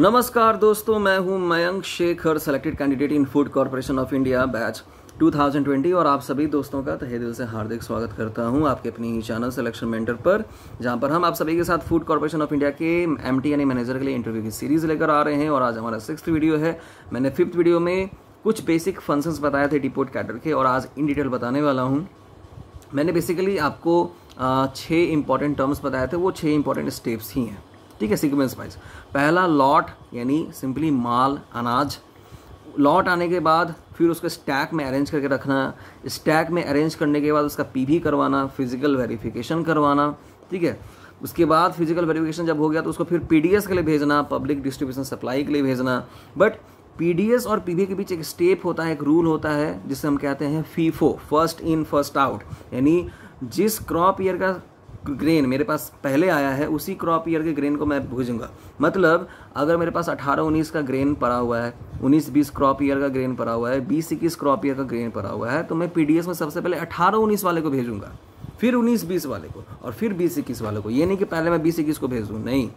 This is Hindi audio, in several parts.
नमस्कार दोस्तों मैं हूं Mayank Shekhar selected candidate in Food Corporation of India batch 2020 और आप सभी दोस्तों का तहे दिल से हार्दिक स्वागत करता हूं आपके अपने ही चैनल सिलेक्शन मेंटर पर जहां पर हम आप सभी के साथ फूड कॉरपोरेशन ऑफ इंडिया के एम यानी मैनेजर के लिए इंटरव्यू की सीरीज़ लेकर आ रहे हैं और आज हमारा सिक्स वीडियो है मैंने फिफ्थ वीडियो में कुछ बेसिक फंक्शंस बताए थे डिपोर्ट कैडर के और आज इन डिटेल बताने वाला हूँ मैंने बेसिकली आपको छः इंपॉर्टेंट टर्म्स बताए थे वो छः इंपॉर्टेंट स्टेप्स ही हैं ठीक है सीक्वेंस वाइज पहला लॉट यानी सिंपली माल अनाज लॉट आने के बाद फिर उसको स्टैक में अरेंज करके रखना स्टैक में अरेंज करने के बाद उसका पीवी करवाना फिजिकल वेरिफिकेशन करवाना ठीक है उसके बाद फिजिकल वेरिफिकेशन जब हो गया तो उसको फिर पीडीएस के लिए भेजना पब्लिक डिस्ट्रीब्यूशन सप्लाई के लिए भेजना बट पीडीएस और पीवी के बीच एक स्टेप होता है एक रूल होता है जिसे हम कहते हैं FIFO first in first out यानी जिस क्रॉप ईयर का ग्रेन मेरे पास पहले आया है उसी क्रॉप ईयर के ग्रेन को मैं भूजूंगा मतलब अगर मेरे पास 18 19 का ग्रेन पड़ा हुआ है 19 20 क्रॉप ईयर का ग्रेन पड़ा हुआ है 20 इक्कीस क्रॉप ईयर का ग्रेन पड़ा हुआ है तो मैं पीडीएस में सबसे पहले 18 19 वाले को भेजूंगा फिर 19 20 वाले को और फिर 20 इक्कीस वाले को ये नहीं कि पहले मैं बीस इक्कीस को भेज दूँ नहीं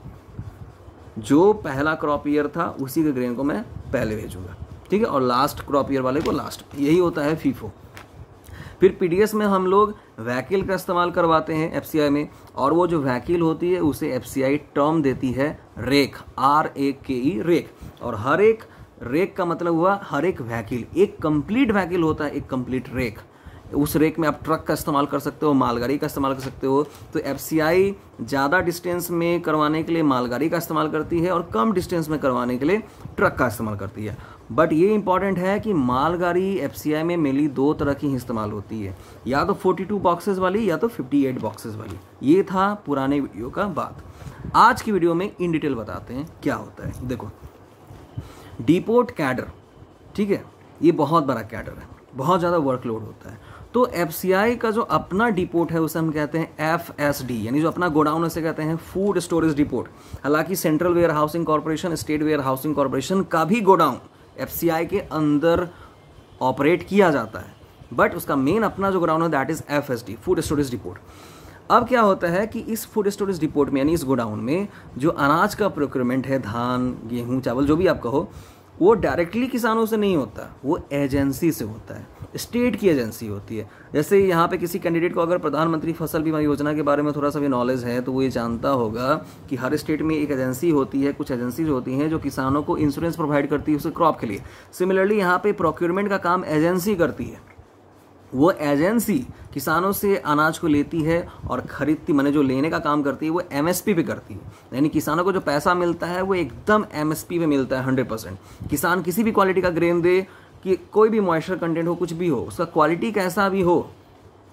जो पहला क्रॉप ईयर था उसी के ग्रेन को मैं पहले भेजूँगा ठीक है और लास्ट क्रॉप ईयर वाले को लास्ट यही होता है फीफो फिर पी में हम लोग वैकिल का इस्तेमाल करवाते हैं एफ में और वो जो वैकिल होती है उसे एफ टर्म देती है रेख आर ए के ई रेख और हर एक रेख का मतलब हुआ हर एक वैकिल एक कंप्लीट वैकिल होता है एक कंप्लीट रेख उस रेक में आप ट्रक का इस्तेमाल कर सकते हो मालगाड़ी का इस्तेमाल कर सकते हो तो एफ ज़्यादा डिस्टेंस में करवाने के लिए मालगाड़ी का इस्तेमाल करती है और कम डिस्टेंस में करवाने के लिए ट्रक का इस्तेमाल करती है बट ये इंपॉर्टेंट है कि मालगाड़ी एफ में मेनली दो तरह की इस्तेमाल होती है या तो 42 बॉक्सेज वाली या तो 58 बॉक्सेज वाली ये था पुराने वीडियो का बात आज की वीडियो में इन डिटेल बताते हैं क्या होता है देखो डिपोर्ट कैडर ठीक है ये बहुत बड़ा कैडर है बहुत ज़्यादा वर्कलोड होता है तो एफ का जो अपना डिपोर्ट है उसे हम कहते हैं एफ यानी जो अपना गोडाउन उसे कहते हैं फूड स्टोरेज डिपोर्ट हालांकि Central Warehousing Corporation State Warehousing Corporation का भी गोडाउन एफ के अंदर ऑपरेट किया जाता है बट उसका मेन अपना जो गोडाउन है that is F S D food storage depot अब क्या होता है कि इस फूड स्टोरेज रिपोर्ट में यानी इस गोडाउन में जो अनाज का प्रोक्योरमेंट है धान गेहूँ चावल जो भी आप कहो वो डायरेक्टली किसानों से नहीं होता वो एजेंसी से होता है स्टेट की एजेंसी होती है जैसे यहाँ पे किसी कैंडिडेट को अगर प्रधानमंत्री फसल बीमा योजना के बारे में थोड़ा सा भी नॉलेज है तो वो ये जानता होगा कि हर स्टेट में एक एजेंसी होती है कुछ एजेंसीज होती हैं जो किसानों को इंश्योरेंस प्रोवाइड करती है उसे क्रॉप के लिए सिमिलरली यहाँ पे प्रोक्योरमेंट का काम एजेंसी करती है वो एजेंसी किसानों से अनाज को लेती है और ख़रीदती मैंने जो लेने का काम करती है वो एमएसपी पे करती है यानी किसानों को जो पैसा मिलता है वो एकदम एमएसपी पे मिलता है हंड्रेड परसेंट किसान किसी भी क्वालिटी का ग्रेन दे कि कोई भी मॉइस्चर कंटेंट हो कुछ भी हो उसका क्वालिटी कैसा भी हो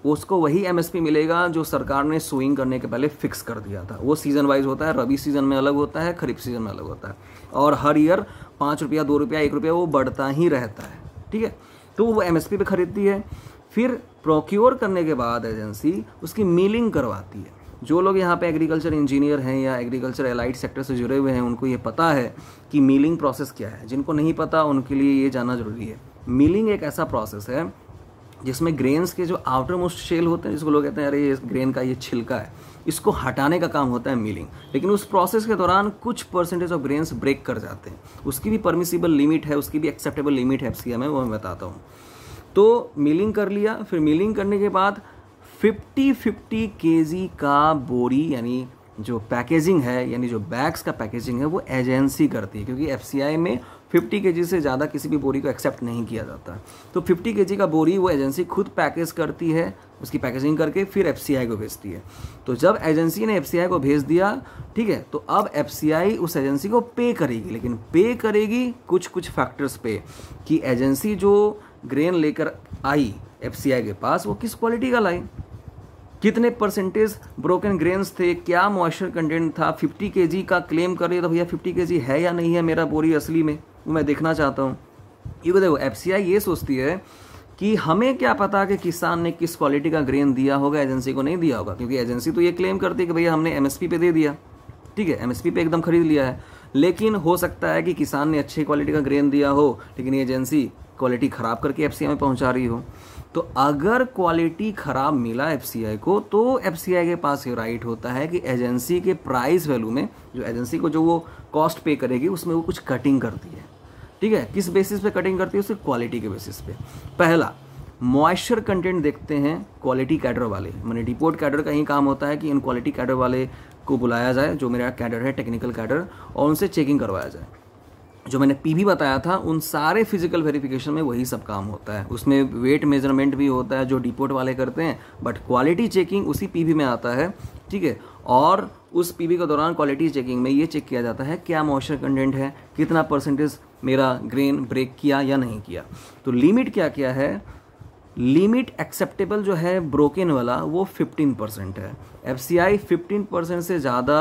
उसको वही एम मिलेगा जो सरकार ने सोइंग करने के पहले फिक्स कर दिया था वो सीज़न वाइज होता है रबी सीज़न में अलग होता है खरीफ सीज़न में अलग होता है और हर ईयर पाँच रुपया दो रुपया एक रुपया वो बढ़ता ही रहता है ठीक है तो वो पी पे खरीदती है फिर प्रोक्योर करने के बाद एजेंसी उसकी मीलिंग करवाती है जो लोग यहाँ पे एग्रीकल्चर इंजीनियर हैं या एग्रीकल्चर एलाइड सेक्टर से जुड़े हुए हैं उनको ये पता है कि मीलिंग प्रोसेस क्या है जिनको नहीं पता उनके लिए ये जानना जरूरी है मीलिंग एक ऐसा प्रोसेस है जिसमें ग्रेन्स के जो आउटर मोस्ट शेल होते हैं जिसको लोग कहते हैं अरे ये ग्रेन का ये छिलका है इसको हटाने का काम होता है मिलिंग लेकिन उस प्रोसेस के दौरान कुछ परसेंटेज ऑफ ग्रेन्स ब्रेक कर जाते हैं उसकी भी परमिसिबल लिमिट है उसकी भी एक्सेप्टेबल लिमिट है एफ में वो मैं बताता हूँ तो मिलिंग कर लिया फिर मिलिंग करने के बाद 50 50 के का बोरी यानी जो पैकेजिंग है यानी जो बैग्स का पैकेजिंग है वो एजेंसी करती है क्योंकि एफ में फिफ्टी के से ज़्यादा किसी भी बोरी को एक्सेप्ट नहीं किया जाता तो फिफ्टी के का बोरी वो एजेंसी खुद पैकेज करती है उसकी पैकेजिंग करके फिर एफ को भेजती है तो जब एजेंसी ने एफ को भेज दिया ठीक है तो अब एफ उस एजेंसी को पे करेगी लेकिन पे करेगी कुछ कुछ फैक्टर्स पे कि एजेंसी जो ग्रेन लेकर आई एफ के पास वो किस क्वालिटी का लाई कितने परसेंटेज ब्रोकन ग्रेन्स थे क्या मॉइस्चर कंटेंट था 50 के का क्लेम कर रही तो भैया 50 के है या नहीं है मेरा बोरी असली में वो मैं देखना चाहता हूँ ये देखो एफ ये सोचती है कि हमें क्या पता कि किसान ने किस क्वालिटी का ग्रेन दिया होगा एजेंसी को नहीं दिया होगा क्योंकि एजेंसी तो ये क्लेम करती है कि भैया हमने एमएसपी पे दे दिया ठीक है एमएसपी पे एकदम खरीद लिया है लेकिन हो सकता है कि किसान ने अच्छी क्वालिटी का ग्रेन दिया हो लेकिन ये एजेंसी क्वालिटी ख़राब करके एफ में पहुंचा रही हो तो अगर क्वालिटी ख़राब मिला एफ को तो एफ के पास ये राइट होता है कि एजेंसी के प्राइस वैल्यू में जो एजेंसी को जो वो कॉस्ट पे करेगी उसमें वो कुछ कटिंग करती है ठीक है किस बेसिस पे कटिंग करती है उसकी क्वालिटी के बेसिस पे पहला मॉइस्चर कंटेंट देखते हैं क्वालिटी कैडर वाले मैंने डिपोर्ट कैडर का ही काम होता है कि इन क्वालिटी कैडर वाले को बुलाया जाए जो मेरा कैडर है टेक्निकल कैडर और उनसे चेकिंग करवाया जाए जो मैंने पी बताया था उन सारे फिजिकल वेरिफिकेशन में वही सब काम होता है उसमें वेट मेजरमेंट भी होता है जो डिपोर्ट वाले करते हैं बट क्वालिटी चेकिंग उसी पी में आता है ठीक है और उस पी के दौरान क्वालिटी चेकिंग में ये चेक किया जाता है क्या मॉइस्चर कंटेंट है कितना परसेंटेज मेरा ग्रेन ब्रेक किया या नहीं किया तो लिमिट क्या क्या है लिमिट एक्सेप्टेबल जो है ब्रोकन वाला वो 15 परसेंट है F C I fifteen percent से ज़्यादा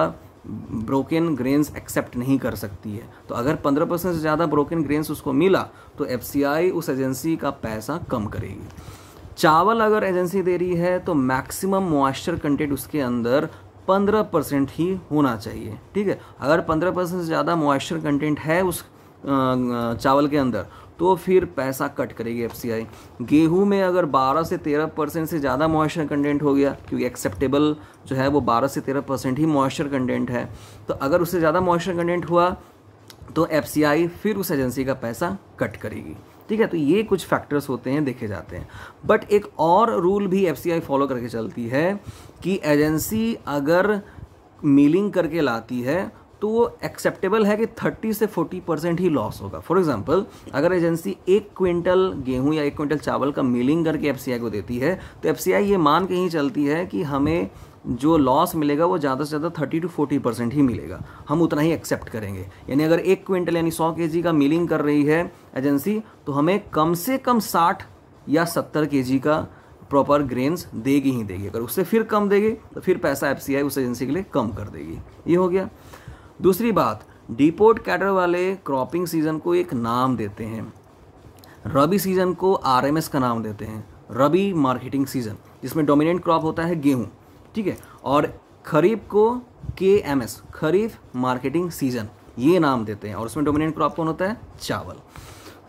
ब्रोकन ग्रेन्स एक्सेप्ट नहीं कर सकती है तो अगर 15 परसेंट से ज़्यादा ब्रोकन ग्रेन्स उसको मिला तो एफ सी आई उस एजेंसी का पैसा कम करेगी चावल अगर एजेंसी दे रही है तो मैक्सिमम मॉइस्चर कंटेंट उसके अंदर पंद्रह परसेंट ही होना चाहिए ठीक है अगर पंद्रह परसेंट से ज़्यादा मॉइस्चर कंटेंट है उस चावल के अंदर तो फिर पैसा कट करेगी एफ गेहूं में अगर 12 से 13 परसेंट से ज़्यादा मॉइस्चर कंटेंट हो गया क्योंकि एक्सेप्टेबल जो है वो 12 से 13 परसेंट ही मॉइस्चर कंटेंट है तो अगर उससे ज़्यादा मॉइस्चर कंटेंट हुआ तो एफ फिर उस एजेंसी का पैसा कट करेगी ठीक है तो ये कुछ फैक्टर्स होते हैं देखे जाते हैं बट एक और रूल भी एफ फॉलो करके चलती है कि एजेंसी अगर मीलिंग करके लाती है तो वो एक्सेप्टेबल है कि 30 से 40 परसेंट ही लॉस होगा फॉर एग्जांपल अगर एजेंसी एक क्विंटल गेहूं या एक क्विंटल चावल का मिलिंग करके एफसीआई को देती है तो एफसीआई ये मान के ही चलती है कि हमें जो लॉस मिलेगा वो ज़्यादा से ज़्यादा थर्टी टू फोर्टी परसेंट ही मिलेगा हम उतना ही एक्सेप्ट करेंगे यानी अगर एक क्विंटल यानी सौ के का मिलिंग कर रही है एजेंसी तो हमें कम से कम साठ या सत्तर के का प्रॉपर ग्रेन्स देगी ही देगी अगर उससे फिर कम देगी तो फिर पैसा एफ उस एजेंसी के लिए कम कर देगी ये हो गया दूसरी बात डिपोर्ट कैडर वाले क्रॉपिंग सीज़न को एक नाम देते हैं रबी सीज़न को आर का नाम देते हैं रबी मार्केटिंग सीज़न जिसमें डोमिनेंट क्रॉप होता है गेहूं ठीक है और खरीफ को K M S kharif marketing season ये नाम देते हैं और उसमें डोमिनेंट क्रॉप कौन होता है चावल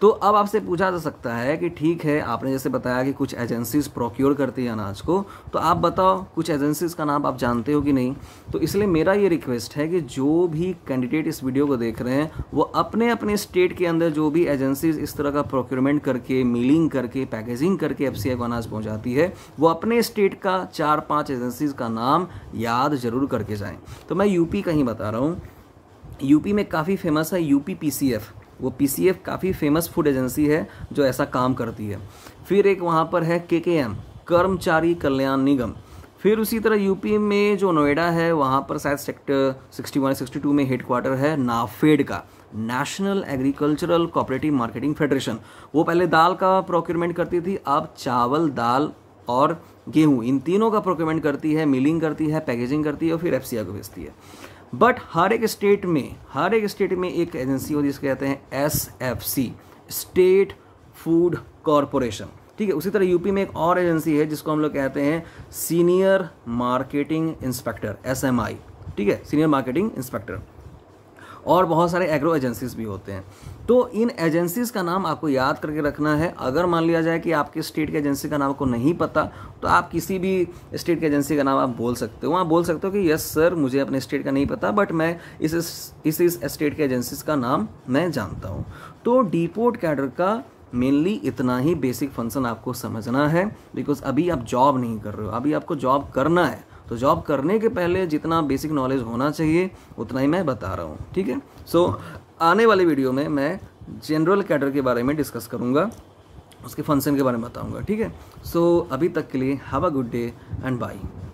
तो अब आपसे पूछा जा सकता है कि ठीक है आपने जैसे बताया कि कुछ एजेंसीज प्रोक्योर करती है अनाज को तो आप बताओ कुछ एजेंसीज का नाम आप जानते हो कि नहीं तो इसलिए मेरा ये रिक्वेस्ट है कि जो भी कैंडिडेट इस वीडियो को देख रहे हैं वो अपने अपने स्टेट के अंदर जो भी एजेंसीज इस तरह का प्रोक्योरमेंट करके मिलिंग करके पैकेजिंग करके एफ को अनाज पहुँचाती है वो अपने स्टेट का चार पाँच एजेंसीज का नाम याद जरूर करके जाएँ तो मैं यूपी का ही बता रहा हूँ यूपी में काफ़ी फेमस है यूपी पीसीएफ वो पी काफ़ी फेमस फूड एजेंसी है जो ऐसा काम करती है फिर एक वहाँ पर है के कर्मचारी कल्याण निगम फिर उसी तरह यूपी में जो नोएडा है वहाँ पर शायद सेक्टर 61 62 में हेडक्वार्टर है नाफेड का National Agricultural Cooperative Marketing Federation वो पहले दाल का प्रोक्योरमेंट करती थी अब चावल दाल और गेहूँ इन तीनों का प्रोक्योरमेंट करती है मिलिंग करती है पैकेजिंग करती है और फिर एफ को बेचती है बट हर एक स्टेट में हर एक स्टेट में एक एजेंसी होती है जिसको कहते हैं S F C State Food Corporation ठीक है उसी तरह यूपी में एक और एजेंसी है जिसको हम लोग कहते हैं senior marketing inspector S M I ठीक है सीनियर मार्केटिंग इंस्पेक्टर और बहुत सारे एग्रो एजेंसीज भी होते हैं तो इन एजेंसीज़ का नाम आपको याद करके रखना है अगर मान लिया जाए कि आपके स्टेट की एजेंसी का नाम आपको नहीं पता तो आप किसी भी स्टेट की एजेंसी का नाम आप बोल सकते हो वहाँ बोल सकते हो कि यस सर मुझे अपने स्टेट का नहीं पता बट मैं इस इस स्टेट के एजेंसीज का नाम मैं जानता हूँ तो डिपोर्ट कैडर का मेनली इतना ही बेसिक फंक्शन आपको समझना है बिकॉज अभी आप जॉब नहीं कर रहे हो अभी आपको जॉब करना है तो जॉब करने के पहले जितना बेसिक नॉलेज होना चाहिए उतना ही मैं बता रहा हूँ ठीक है सो आने वाले वीडियो में मैं जनरल कैडर के बारे में डिस्कस करूँगा उसके फंक्शन के बारे में बताऊँगा ठीक है सो अभी तक के लिए have a good day and by